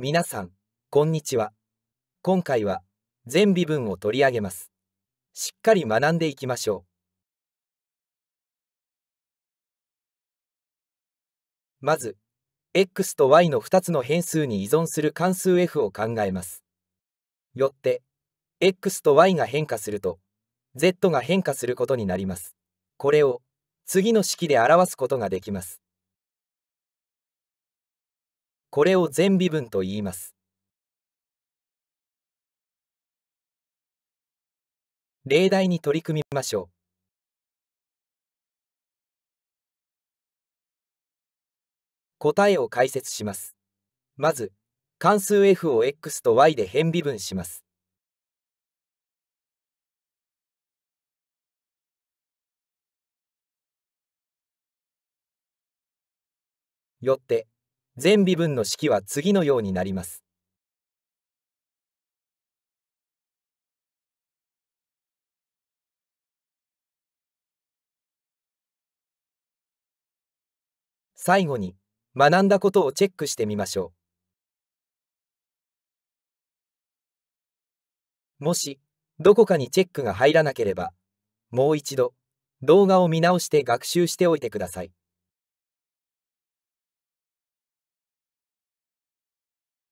皆さん、こんにちは。今回は全微分を取り上げます。しっかり学んでいきましょう。まず、x と y の2つの変数に依存する関数 f を考えます。よって、x と y が変化すると、z が変化することになります。これを次の式で表すことができます。これを全微分と言います。例題に取り組みましょう。答えを解説します。まず、関数 f を x と y で変微分します。よって全微分の式は次のようになります。最後に、学んだことをチェックしてみましょう。もし、どこかにチェックが入らなければ、もう一度、動画を見直して学習しておいてください。